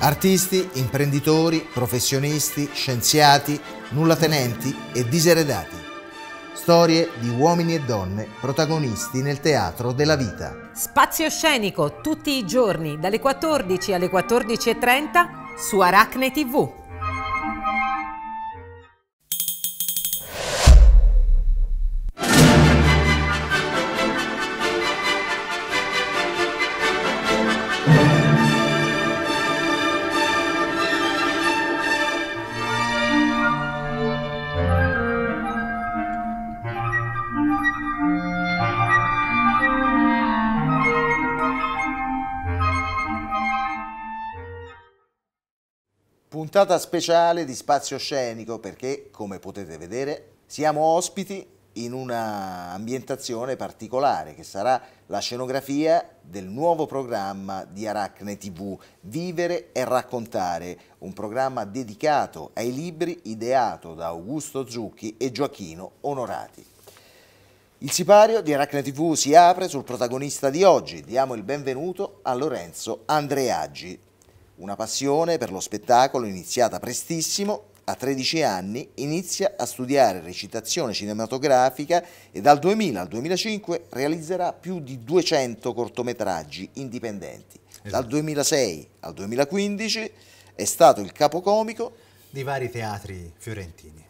Artisti, imprenditori, professionisti, scienziati, nullatenenti e diseredati. Storie di uomini e donne protagonisti nel teatro della vita. Spazio scenico tutti i giorni dalle 14 alle 14.30 su Aracne TV. puntata speciale di Spazio Scenico perché, come potete vedere, siamo ospiti in una ambientazione particolare che sarà la scenografia del nuovo programma di Aracne TV, Vivere e raccontare, un programma dedicato ai libri ideato da Augusto Zucchi e Gioachino Onorati. Il sipario di Aracne TV si apre sul protagonista di oggi, diamo il benvenuto a Lorenzo Andreaggi, una passione per lo spettacolo iniziata prestissimo, a 13 anni inizia a studiare recitazione cinematografica e dal 2000 al 2005 realizzerà più di 200 cortometraggi indipendenti. Esatto. Dal 2006 al 2015 è stato il capocomico di vari teatri fiorentini.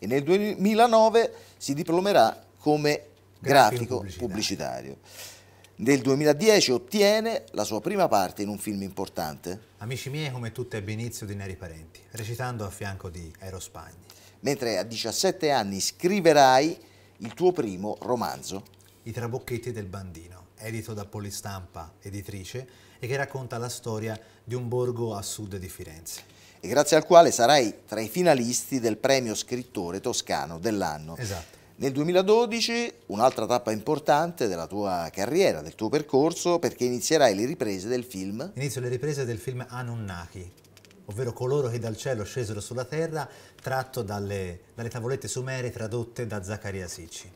E nel 2009 si diplomerà come grafico, grafico pubblicitario. pubblicitario. Nel 2010 ottiene la sua prima parte in un film importante. Amici miei come tutte ebbe inizio di Neri Parenti, recitando a fianco di Spagni. Mentre a 17 anni scriverai il tuo primo romanzo. I trabocchetti del bandino, edito da Polistampa Editrice e che racconta la storia di un borgo a sud di Firenze. E grazie al quale sarai tra i finalisti del premio scrittore toscano dell'anno. Esatto. Nel 2012 un'altra tappa importante della tua carriera, del tuo percorso, perché inizierai le riprese del film. Inizio le riprese del film Anunnaki, ovvero coloro che dal cielo scesero sulla terra, tratto dalle, dalle tavolette sumere tradotte da Zaccaria Sicci.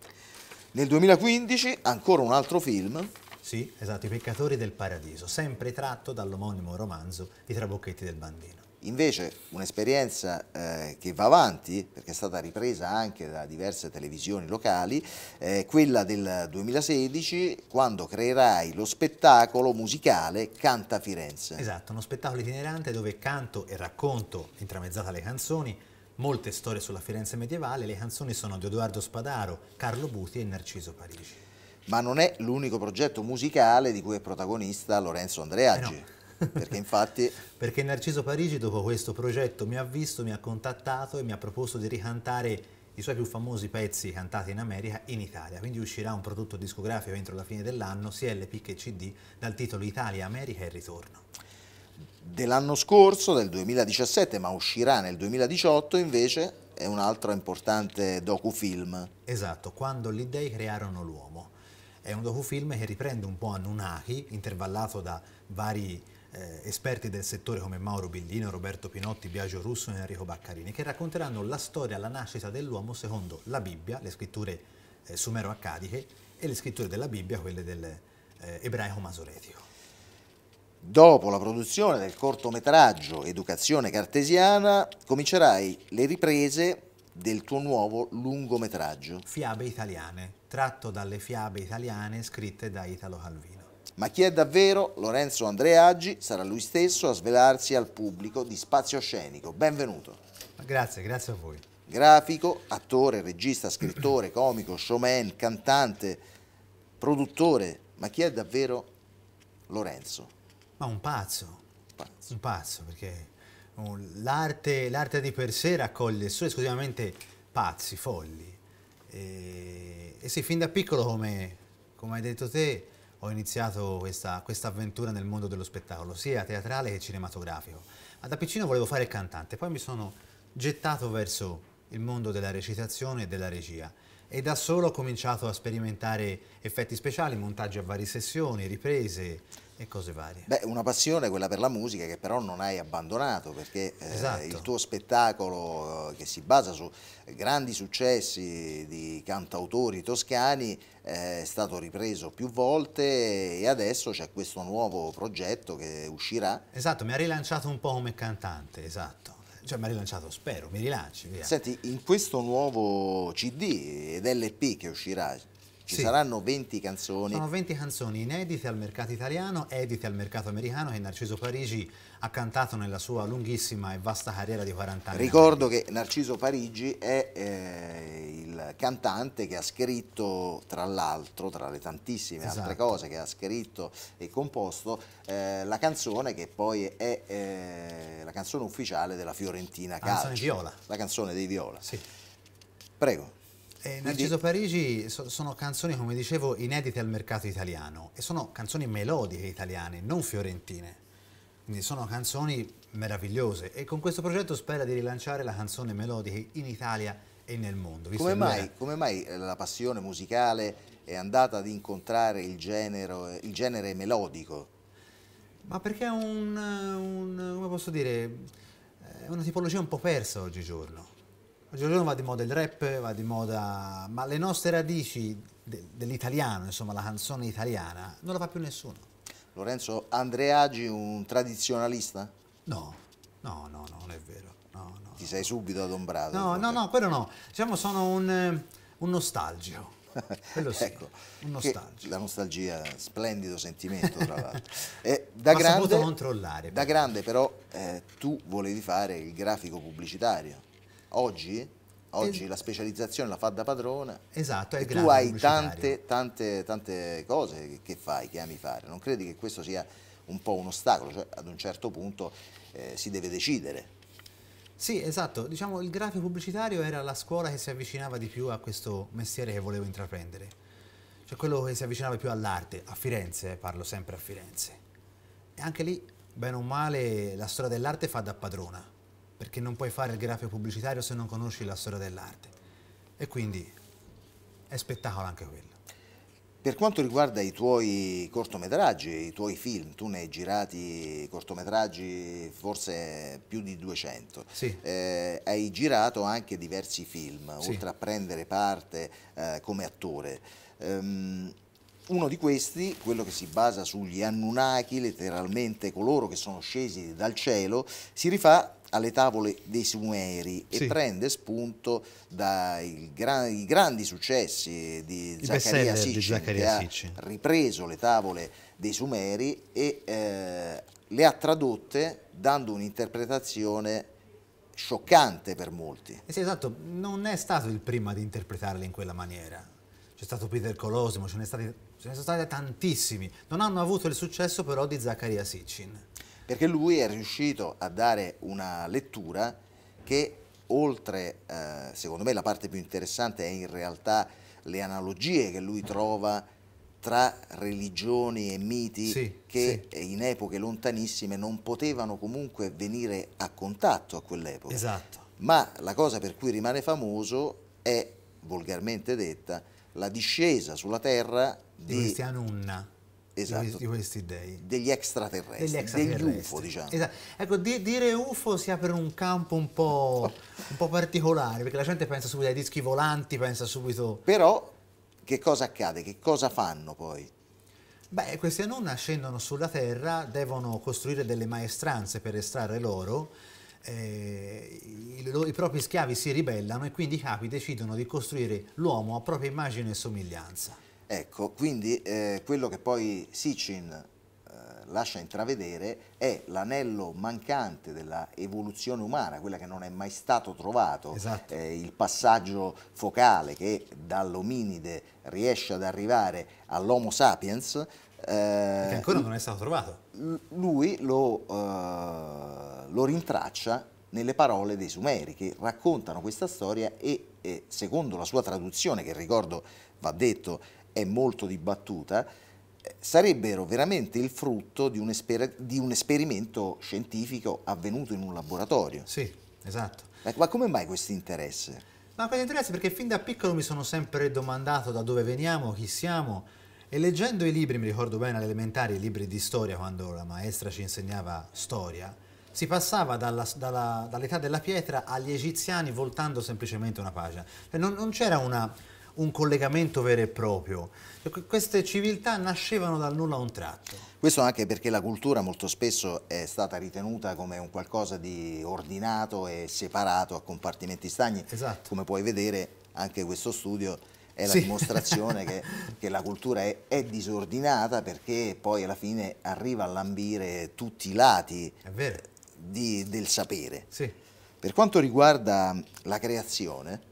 Nel 2015 ancora un altro film. Sì, esatto, I peccatori del paradiso, sempre tratto dall'omonimo romanzo I Trabocchetti del Bandino. Invece un'esperienza eh, che va avanti, perché è stata ripresa anche da diverse televisioni locali, è eh, quella del 2016 quando creerai lo spettacolo musicale Canta Firenze. Esatto, uno spettacolo itinerante dove canto e racconto, intramezzata le canzoni, molte storie sulla Firenze medievale, le canzoni sono di Edoardo Spadaro, Carlo Buti e Narciso Parigi. Ma non è l'unico progetto musicale di cui è protagonista Lorenzo Andreaggi. Eh no perché infatti... Perché Narciso Parigi dopo questo progetto mi ha visto, mi ha contattato e mi ha proposto di ricantare i suoi più famosi pezzi cantati in America in Italia. Quindi uscirà un prodotto discografico entro la fine dell'anno, sia LP che CD, dal titolo Italia, America e Ritorno. Dell'anno scorso, del 2017, ma uscirà nel 2018 invece, è un altro importante docufilm. Esatto, quando gli dei crearono l'uomo. È un docufilm che riprende un po' Anunnaki, intervallato da vari eh, esperti del settore come Mauro Billino, Roberto Pinotti, Biagio Russo e Enrico Baccarini, che racconteranno la storia, la nascita dell'uomo secondo la Bibbia, le scritture eh, sumero-accadiche e le scritture della Bibbia, quelle dell'ebraico eh, masoretico. Dopo la produzione del cortometraggio Educazione Cartesiana, comincerai le riprese del tuo nuovo lungometraggio. Fiabe italiane, tratto dalle fiabe italiane scritte da Italo Calvino. Ma chi è davvero Lorenzo Andreaggi sarà lui stesso a svelarsi al pubblico di Spazio Scenico. Benvenuto. Grazie, grazie a voi. Grafico, attore, regista, scrittore, comico, showman, cantante, produttore. Ma chi è davvero Lorenzo? Ma un pazzo. pazzo. Un pazzo, perché l'arte, di per sé raccoglie solo esclusivamente pazzi, folli. E, e sì, fin da piccolo, come, come hai detto te, ho iniziato questa, questa avventura nel mondo dello spettacolo, sia teatrale che cinematografico. Ma da piccino volevo fare il cantante, poi mi sono gettato verso il mondo della recitazione e della regia e da solo ho cominciato a sperimentare effetti speciali, montaggi a varie sessioni, riprese, e cose varie. Beh, una passione quella per la musica che però non hai abbandonato perché eh, esatto. il tuo spettacolo eh, che si basa su grandi successi di cantautori toscani eh, è stato ripreso più volte e adesso c'è questo nuovo progetto che uscirà. Esatto, mi ha rilanciato un po' come cantante, esatto cioè mi ha rilanciato, spero, mi rilanci, via. Senti, in questo nuovo CD ed LP che uscirà, ci sì. saranno 20 canzoni. Sono 20 canzoni inedite al mercato italiano, edite al mercato americano che Narciso Parigi ha cantato nella sua lunghissima e vasta carriera di 40 anni. Ricordo che Narciso Parigi è eh, il cantante che ha scritto, tra l'altro, tra le tantissime esatto. altre cose che ha scritto e composto, eh, la canzone che poi è eh, la canzone ufficiale della Fiorentina Calcio. La canzone viola. La canzone dei viola. Sì. Prego. Eh, Narciso Parigi so, sono canzoni, come dicevo, inedite al mercato italiano e sono canzoni melodiche italiane, non fiorentine. Quindi sono canzoni meravigliose e con questo progetto spera di rilanciare la canzone melodica in Italia e nel mondo. Come mai, era... Eh, come mai, la passione musicale è andata ad incontrare il genere, eh, il genere melodico? Ma perché è un, un, come posso dire, una tipologia un po' persa oggigiorno Oggigiorno va di moda il rap, va di moda... ma le nostre radici de dell'italiano, insomma la canzone italiana, non la fa più nessuno. Lorenzo Andreagi, un tradizionalista? No, no, no, no non è vero. No, no, Ti sei subito adombrato. No, no, no, quello no. Diciamo sono un, eh, un nostalgico. Quello sì, ecco, un nostalgico. La nostalgia, splendido sentimento tra l'altro. Eh, da, grande, controllare, da grande però eh, tu volevi fare il grafico pubblicitario. Oggi Oggi la specializzazione la fa da padrona. Esatto, è e tu hai tante, tante, tante, cose che fai, che ami fare. Non credi che questo sia un po' un ostacolo? Cioè, ad un certo punto eh, si deve decidere. Sì, esatto. Diciamo, il grafico pubblicitario era la scuola che si avvicinava di più a questo mestiere che volevo intraprendere. Cioè quello che si avvicinava più all'arte, a Firenze, eh, parlo sempre a Firenze. E anche lì, bene o male, la storia dell'arte fa da padrona perché non puoi fare il grafico pubblicitario se non conosci la storia dell'arte. E quindi è spettacolo anche quello. Per quanto riguarda i tuoi cortometraggi, i tuoi film, tu ne hai girati cortometraggi forse più di 200. Sì. Eh, hai girato anche diversi film, sì. oltre a prendere parte eh, come attore. Um, uno di questi, quello che si basa sugli Anunnaki, letteralmente coloro che sono scesi dal cielo, si rifà alle tavole dei Sumeri sì. e prende spunto dai gran, grandi successi di I Zaccaria Sicci, che ha ripreso le tavole dei Sumeri e eh, le ha tradotte dando un'interpretazione scioccante per molti. Eh sì, esatto, non è stato il primo ad interpretarle in quella maniera. C'è stato Peter Colosimo, ce ne sono stati ce ne sono stati tantissimi, non hanno avuto il successo però di Zaccaria Sitchin. Perché lui è riuscito a dare una lettura che oltre, eh, secondo me la parte più interessante è in realtà le analogie che lui trova tra religioni e miti sì, che sì. Eh, in epoche lontanissime non potevano comunque venire a contatto a quell'epoca. Esatto. Ma la cosa per cui rimane famoso è, volgarmente detta, la discesa sulla terra di, di esatto. questi Anunna. Esatto, di questi dei. Degli extraterrestri, degli, extraterrestri. degli UFO diciamo. Esatto. Ecco, di, dire UFO si apre un campo un po', oh. un po' particolare, perché la gente pensa subito ai dischi volanti, pensa subito... Però che cosa accade? Che cosa fanno poi? Beh, questi Anunna scendono sulla Terra, devono costruire delle maestranze per estrarre l'oro, eh, i, i, propri schiavi si ribellano e quindi i capi decidono di costruire l'uomo a propria immagine e somiglianza. Ecco, quindi eh, quello che poi Sitchin eh, lascia intravedere è l'anello mancante della evoluzione umana, quella che non è mai stato trovato, esatto. eh, il passaggio focale che dall'ominide riesce ad arrivare all'Homo sapiens. Eh, che ancora non è stato trovato. Lui lo, eh, lo rintraccia nelle parole dei Sumeri che raccontano questa storia e, e secondo la sua traduzione, che ricordo va detto è molto dibattuta, eh, sarebbero veramente il frutto di un, esper di un esperimento scientifico avvenuto in un laboratorio. Sì, esatto. Ma come mai questo interesse? Ma questo interesse perché fin da piccolo mi sono sempre domandato da dove veniamo, chi siamo, e leggendo i libri, mi ricordo bene all'elementare, i libri di storia, quando la maestra ci insegnava storia, si passava dall'età della pietra agli egiziani voltando semplicemente una pagina. Cioè, non, non c'era una, un collegamento vero e proprio. Queste civiltà nascevano dal nulla a un tratto. Questo anche perché la cultura molto spesso è stata ritenuta come un qualcosa di ordinato e separato a compartimenti stagni. Esatto. Come puoi vedere anche questo studio è la sì. dimostrazione che, che, la cultura è, è, disordinata perché poi alla fine arriva a lambire tutti i lati di, del sapere. Sì. Per quanto riguarda la creazione,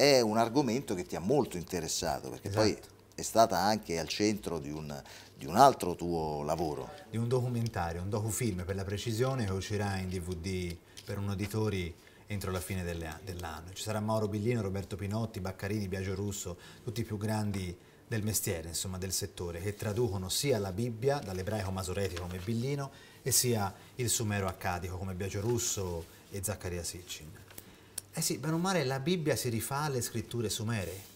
è un argomento che ti ha molto interessato, perché esatto. poi è stata anche al centro di un, di un, altro tuo lavoro. Di un documentario, un docufilm per la precisione che uscirà in DVD per un auditori entro la fine dell'anno. Ci sarà Mauro Billino, Roberto Pinotti, Baccarini, Biagio Russo, tutti i più grandi del mestiere, insomma, del settore, che traducono sia la Bibbia, dall'ebraico masoretico come Billino, e sia il sumero accadico come Biagio Russo e Zaccaria Sitchin. Eh sì, bene o male la Bibbia si rifà alle scritture sumere.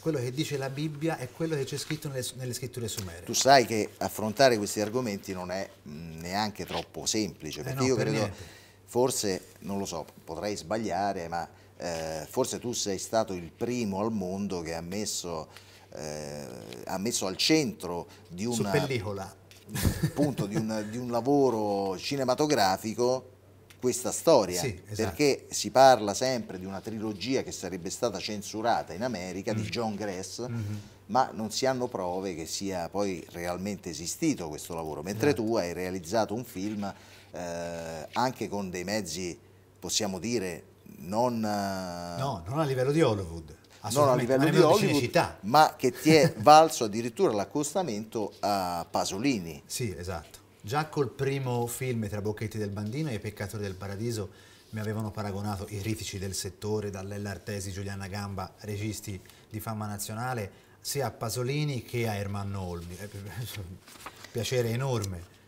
Quello che dice la Bibbia è quello che c'è scritto nelle, nelle scritture sumere. Tu sai che affrontare questi argomenti non è mm, neanche troppo semplice, eh perché eh no, io per credo, niente. forse, non lo so, potrei sbagliare, ma eh, forse tu sei stato il primo al mondo che ha messo, eh, ha messo al centro di una... Su pellicola. Appunto, di, una, di un lavoro cinematografico questa storia, sì, esatto. perché si parla sempre di una trilogia che sarebbe stata censurata in America mm. di John Gress, mm -hmm. ma non si hanno prove che sia poi realmente esistito questo lavoro, mentre esatto. tu hai realizzato un film eh, anche con dei mezzi, possiamo dire, non... Eh, no, non a livello di Hollywood non a livello, di Hollywood, ma che ti è valso addirittura l'accostamento a Pasolini. Sì, esatto. Già col primo film Tra Bocchetti del Bandino e I Peccatori del Paradiso mi avevano paragonato i ritici del settore, dall'Ella Artesi, Giuliana Gamba, registi di fama nazionale, sia a Pasolini che a Ermanno Olmi. Eh, piacere enorme.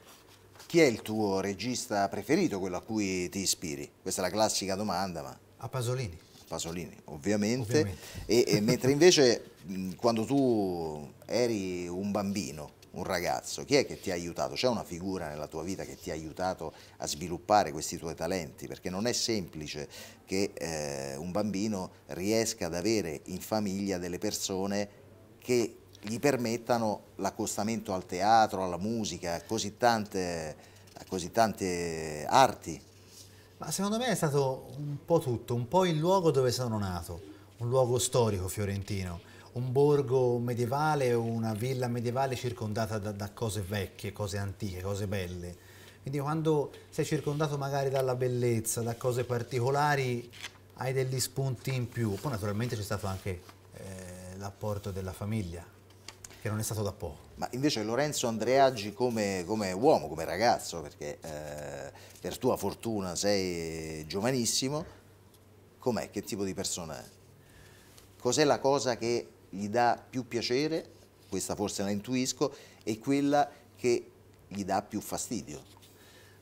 Chi è il tuo regista preferito, quello a cui ti ispiri? Questa è la classica domanda, ma... A Pasolini. Pasolini, ovviamente. ovviamente. E, e mentre invece quando tu eri un bambino, un ragazzo, chi è che ti ha aiutato? C'è una figura nella tua vita che ti ha aiutato a sviluppare questi tuoi talenti? Perché non è semplice che eh, un bambino riesca ad avere in famiglia delle persone che gli permettano l'accostamento al teatro, alla musica, a così tante, a così tante arti. Ma secondo me è stato un po' tutto, un po' il luogo dove sono nato, un luogo storico fiorentino un borgo medievale o una villa medievale circondata da, da cose vecchie, cose antiche, cose belle. Quindi quando sei circondato magari dalla bellezza, da cose particolari, hai degli spunti in più. Poi naturalmente c'è stato anche eh, l'apporto della famiglia, che non è stato da poco. Ma invece Lorenzo Andreaggi come, come uomo, come ragazzo, perché eh, per tua fortuna sei giovanissimo, com'è? Che tipo di persona è? Cos'è la cosa che gli dà più piacere, questa forse la intuisco, e quella che gli dà più fastidio.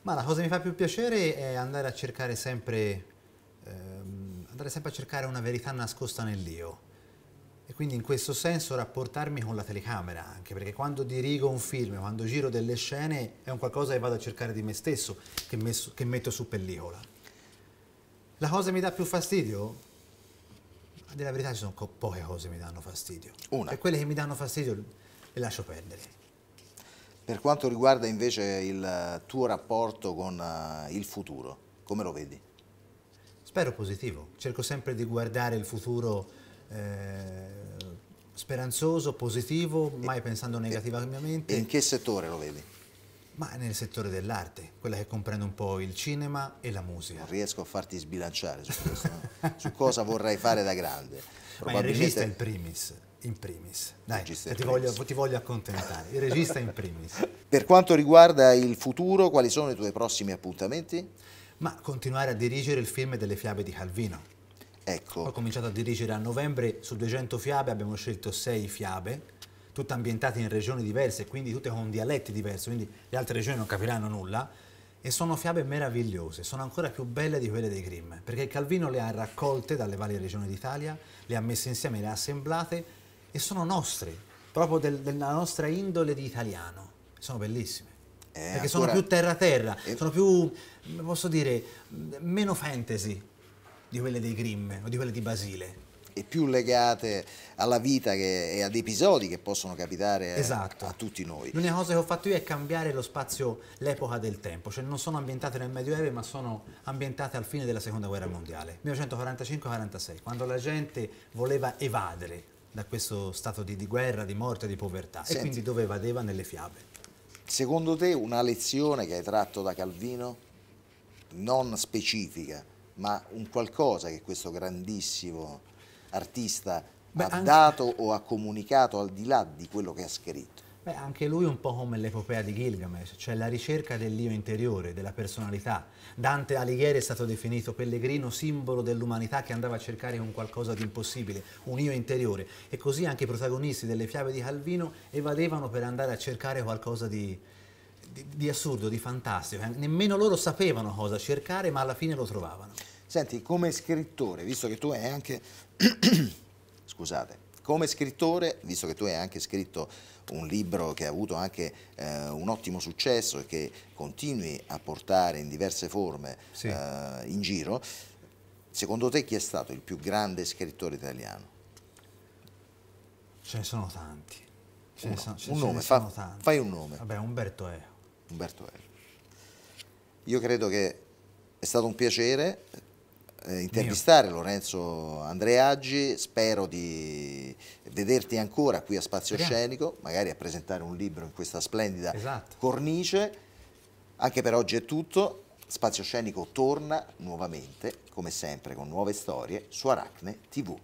Ma la cosa che mi fa più piacere è andare a cercare sempre, ehm, andare sempre a cercare una verità nascosta nell'io. E quindi in questo senso rapportarmi con la telecamera, anche perché quando dirigo un film, quando giro delle scene, è un qualcosa che vado a cercare di me stesso, che, messo, che metto su pellicola. La cosa che mi dà più fastidio? a dire la verità ci sono poche cose che mi danno fastidio. Una. E quelle che mi danno fastidio le lascio perdere. Per quanto riguarda invece il tuo rapporto con eh, il futuro, come lo vedi? Spero positivo, cerco sempre di guardare il futuro eh, speranzoso, positivo, mai pensando negativamente. E in che settore lo vedi? Ma nel settore dell'arte, quella che comprende un po' il cinema e la musica. Non riesco a farti sbilanciare su questo, no? Eh. su cosa vorrai fare da grande. Probabilmente... Ma il regista in primis, in primis. Dai, ti, primis. Voglio, ti, Voglio, accontentare, il regista in primis. Per quanto riguarda il futuro, quali sono i tuoi prossimi appuntamenti? Ma continuare a dirigere il film delle fiabe di Calvino. Ecco. Ho cominciato a dirigere a novembre, su 200 fiabe abbiamo scelto 6 fiabe, tutte ambientate in regioni diverse, quindi tutte con dialetti diversi, quindi le altre regioni non capiranno nulla, e sono fiabe meravigliose, sono ancora più belle di quelle dei Grimm, perché Calvino le ha raccolte dalle varie regioni d'Italia, le ha messe insieme, le ha assemblate e sono nostre, proprio del, della nostra indole di italiano, sono bellissime. Eh, perché ancora... sono più terra-terra, eh... sono più, posso dire, meno fantasy di quelle dei Grimm o di quelle di Basile e più legate alla vita che, e ad episodi che possono capitare eh, esatto. a, tutti noi. L'unica cosa che ho fatto io è cambiare lo spazio, l'epoca del tempo, cioè non sono ambientate nel Medioevo ma sono ambientate al fine della Seconda Guerra Mondiale, 1945-46, quando la gente voleva evadere da questo stato di, di guerra, di morte, di povertà Senti. e quindi dove evadeva nelle fiabe. Secondo te una lezione che hai tratto da Calvino, non specifica, ma un qualcosa che questo grandissimo artista Beh, ha dato o ha comunicato al di là di quello che ha scritto. Beh, anche lui un po' come l'epopea di Gilgamesh, cioè la ricerca dell'io interiore, della personalità. Dante Alighieri è stato definito pellegrino simbolo dell'umanità che andava a cercare un qualcosa di impossibile, un io interiore. E così anche i protagonisti delle fiabe di Calvino evadevano per andare a cercare qualcosa di, di, di assurdo, di fantastico. Eh, nemmeno loro sapevano cosa cercare, ma alla fine lo trovavano. Senti, come scrittore, visto che tu hai anche Scusate. Come scrittore, visto che tu hai anche scritto un libro che ha avuto anche eh, un ottimo successo e che continui a portare in diverse forme sì. eh, in giro, secondo te chi è stato il più grande scrittore italiano? Ce ne sono tanti. Ce un, ne sono, ce un ce nome, fa, tanti. fai un nome. Vabbè, Umberto Eo. Umberto Eo. Io credo che è stato un piacere eh, intervistare Mio. Lorenzo Andreaggi, spero di vederti ancora qui a Spazio Speriamo. Scenico, magari a presentare un libro in questa splendida esatto. cornice. Anche per oggi è tutto, Spazio Scenico torna nuovamente, come sempre, con nuove storie su Aracne TV.